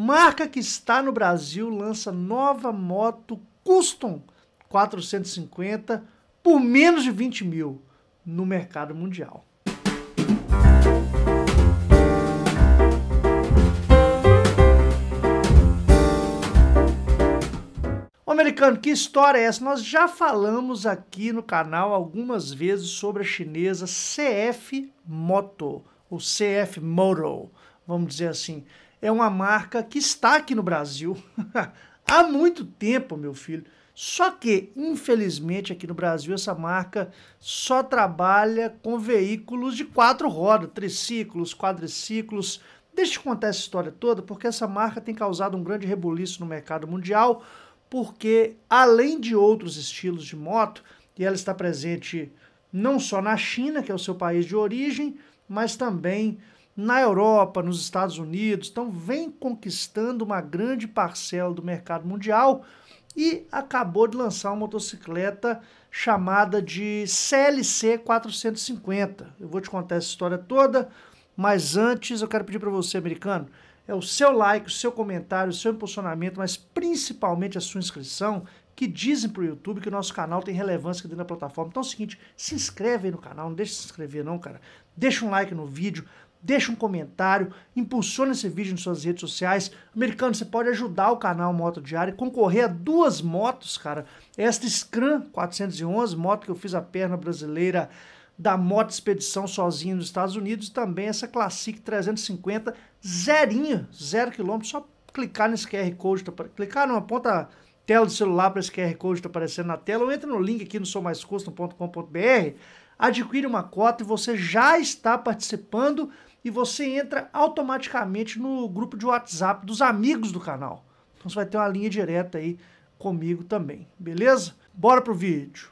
Marca que está no Brasil lança nova moto custom 450 por menos de 20 mil no mercado mundial. O americano, que história é essa? Nós já falamos aqui no canal algumas vezes sobre a chinesa CF Moto, ou CF Moto, vamos dizer assim é uma marca que está aqui no Brasil há muito tempo, meu filho. Só que, infelizmente, aqui no Brasil, essa marca só trabalha com veículos de quatro rodas, triciclos, quadriciclos. Deixa eu contar essa história toda, porque essa marca tem causado um grande rebuliço no mercado mundial, porque, além de outros estilos de moto, e ela está presente não só na China, que é o seu país de origem, mas também na Europa, nos Estados Unidos, então vem conquistando uma grande parcela do mercado mundial e acabou de lançar uma motocicleta chamada de CLC 450. Eu vou te contar essa história toda, mas antes eu quero pedir para você, americano, é o seu like, o seu comentário, o seu impulsionamento, mas principalmente a sua inscrição, que dizem para o YouTube que o nosso canal tem relevância aqui dentro da plataforma. Então é o seguinte, se inscreve aí no canal, não deixa de se inscrever não, cara. Deixa um like no vídeo, deixa um comentário, impulsiona esse vídeo em suas redes sociais. Americano, você pode ajudar o canal Moto Diário, concorrer a duas motos, cara. Esta Scram 411, moto que eu fiz a perna brasileira da moto expedição sozinho nos Estados Unidos, e também essa Classic 350, zerinha, zero quilômetro, só clicar nesse QR Code, tá, clicar numa ponta tela do celular para esse QR Code tá aparecendo na tela, ou entra no link aqui no soumaiscusto.com.br, adquire uma cota e você já está participando e você entra automaticamente no grupo de WhatsApp dos amigos do canal. Então você vai ter uma linha direta aí comigo também, beleza? Bora pro vídeo!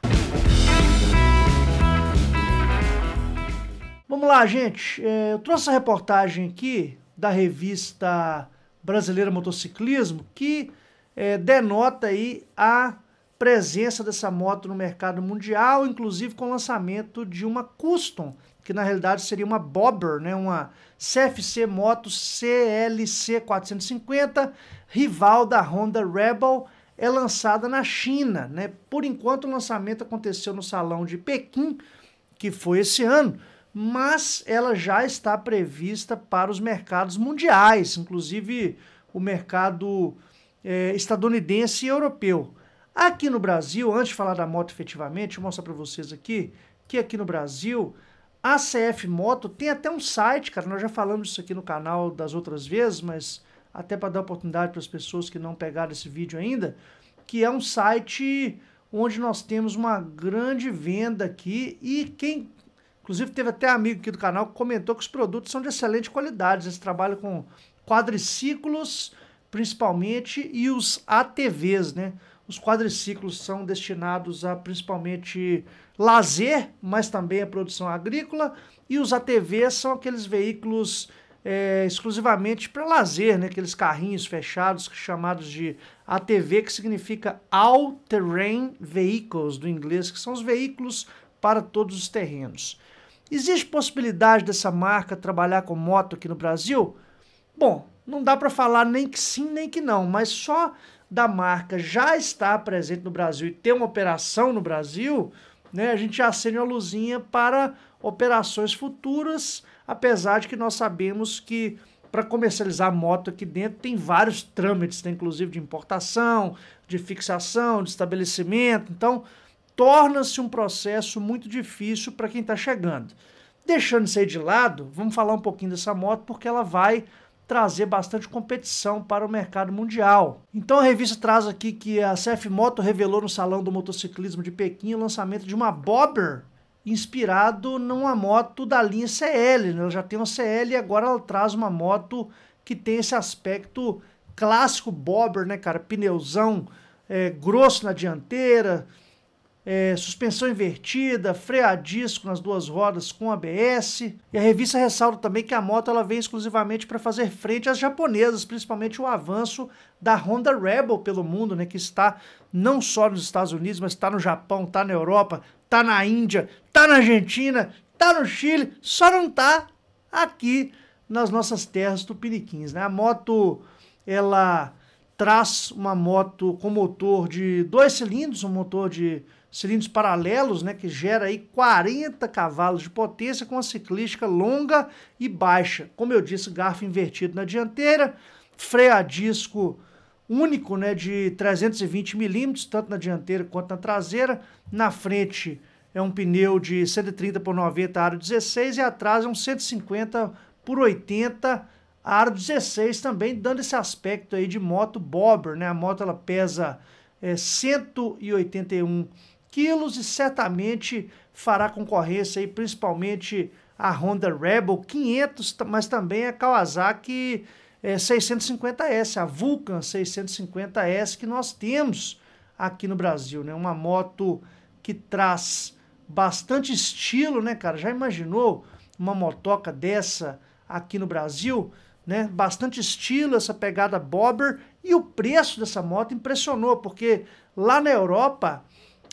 Vamos lá, gente. É, eu trouxe a reportagem aqui da revista Brasileira Motociclismo que é, denota aí a presença dessa moto no mercado mundial, inclusive com o lançamento de uma Custom que na realidade seria uma Bobber, né? uma CFC Moto CLC 450, rival da Honda Rebel, é lançada na China. Né? Por enquanto o lançamento aconteceu no Salão de Pequim, que foi esse ano, mas ela já está prevista para os mercados mundiais, inclusive o mercado é, estadunidense e europeu. Aqui no Brasil, antes de falar da moto efetivamente, eu mostrar para vocês aqui que aqui no Brasil a CF Moto tem até um site, cara, nós já falamos isso aqui no canal das outras vezes, mas até para dar oportunidade para as pessoas que não pegaram esse vídeo ainda, que é um site onde nós temos uma grande venda aqui e quem, inclusive teve até amigo aqui do canal que comentou que os produtos são de excelente qualidade, eles trabalham com quadriciclos principalmente e os ATVs, né? os quadriciclos são destinados a principalmente lazer, mas também a produção agrícola, e os ATVs são aqueles veículos é, exclusivamente para lazer, né? aqueles carrinhos fechados chamados de ATV, que significa All Terrain Vehicles, do inglês, que são os veículos para todos os terrenos. Existe possibilidade dessa marca trabalhar com moto aqui no Brasil? Bom, não dá para falar nem que sim nem que não, mas só da marca já está presente no Brasil e ter uma operação no Brasil, né, a gente acende uma luzinha para operações futuras, apesar de que nós sabemos que para comercializar a moto aqui dentro tem vários trâmites, tem né, inclusive de importação, de fixação, de estabelecimento. Então, torna-se um processo muito difícil para quem está chegando. Deixando isso aí de lado, vamos falar um pouquinho dessa moto porque ela vai trazer bastante competição para o mercado mundial. Então a revista traz aqui que a CF Moto revelou no Salão do Motociclismo de Pequim o lançamento de uma Bobber inspirado numa moto da linha CL. Né? Ela já tem uma CL e agora ela traz uma moto que tem esse aspecto clássico Bobber, né, cara? Pneuzão é, grosso na dianteira, é, suspensão invertida, freio a disco nas duas rodas com ABS. E a revista ressalta também que a moto ela vem exclusivamente para fazer frente às japonesas, principalmente o avanço da Honda Rebel pelo mundo, né, que está não só nos Estados Unidos, mas está no Japão, está na Europa, está na Índia, está na Argentina, está no Chile, só não está aqui nas nossas terras tupiniquins. Né? A moto ela traz uma moto com motor de dois cilindros, um motor de cilindros paralelos, né, que gera aí 40 cavalos de potência com a ciclística longa e baixa. Como eu disse, garfo invertido na dianteira, freio a disco único, né, de 320 milímetros, tanto na dianteira quanto na traseira. Na frente é um pneu de 130 por 90 aro 16 e atrás é um 150 por 80 aro 16 também, dando esse aspecto aí de moto bobber, né? A moto ela pesa é, eh, 181 quilos e certamente fará concorrência aí, principalmente a Honda Rebel 500, mas também a Kawasaki é, eh, 650S, a Vulcan 650S que nós temos aqui no Brasil, né? Uma moto que traz bastante estilo, né, cara? Já imaginou uma motoca dessa aqui no Brasil, né? Bastante estilo, essa pegada bobber e o preço dessa moto impressionou, porque lá na Europa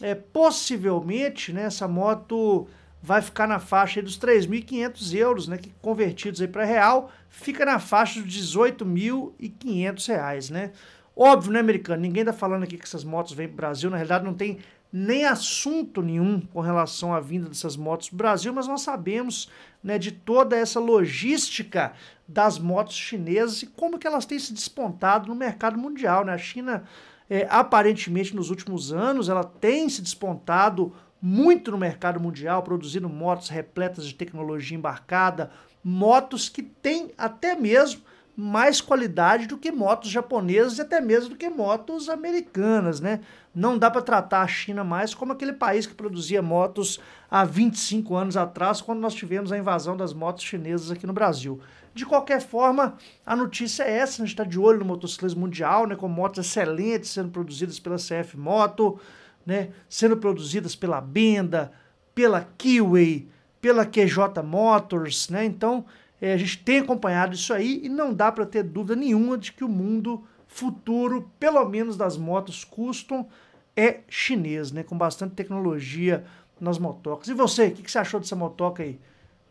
é, possivelmente né, essa moto vai ficar na faixa dos 3.500 euros, né, que convertidos para real, fica na faixa dos 18.500 reais, né? Óbvio, né, americano? Ninguém está falando aqui que essas motos vêm para o Brasil. Na realidade, não tem nem assunto nenhum com relação à vinda dessas motos para o Brasil, mas nós sabemos né, de toda essa logística das motos chinesas e como que elas têm se despontado no mercado mundial. Né? A China é, aparentemente nos últimos anos ela tem se despontado muito no mercado mundial, produzindo motos repletas de tecnologia embarcada, motos que têm até mesmo mais qualidade do que motos japonesas e até mesmo do que motos americanas, né? Não dá para tratar a China mais como aquele país que produzia motos há 25 anos atrás, quando nós tivemos a invasão das motos chinesas aqui no Brasil. De qualquer forma, a notícia é essa, a gente está de olho no motociclismo mundial, né, com motos excelentes sendo produzidas pela CF Moto, né, sendo produzidas pela Benda, pela Kiwi, pela QJ Motors, né? Então, é, a gente tem acompanhado isso aí e não dá para ter dúvida nenhuma de que o mundo futuro, pelo menos das motos custom, é chinês, né? Com bastante tecnologia nas motocas. E você, o que, que você achou dessa motoca aí?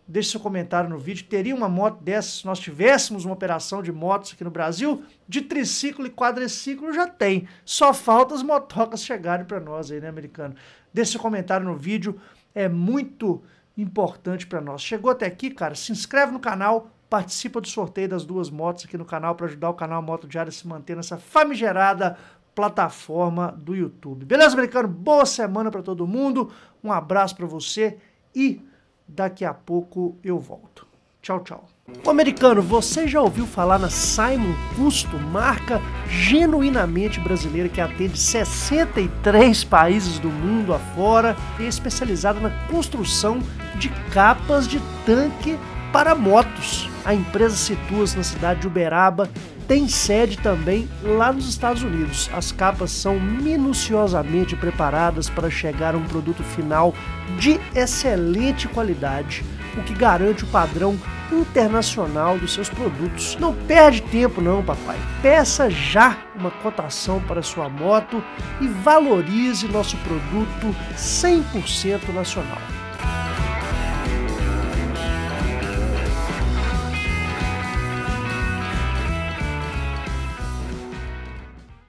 Deixe seu comentário no vídeo. Teria uma moto dessa se nós tivéssemos uma operação de motos aqui no Brasil? De triciclo e quadriciclo já tem. Só falta as motocas chegarem para nós aí, né, americano? Deixe seu comentário no vídeo. É muito importante para nós. Chegou até aqui, cara, se inscreve no canal, participa do sorteio das duas motos aqui no canal para ajudar o canal Moto Diário a se manter nessa famigerada plataforma do YouTube. Beleza, americano? Boa semana para todo mundo. Um abraço para você e daqui a pouco eu volto. Tchau, tchau. O americano, você já ouviu falar na Simon Custo, marca genuinamente brasileira que atende 63 países do mundo afora e é especializada na construção de capas de tanque para motos. A empresa situa-se na cidade de Uberaba, tem sede também lá nos Estados Unidos. As capas são minuciosamente preparadas para chegar a um produto final de excelente qualidade, o que garante o padrão internacional dos seus produtos. Não perde tempo não, papai. Peça já uma cotação para sua moto e valorize nosso produto 100% nacional.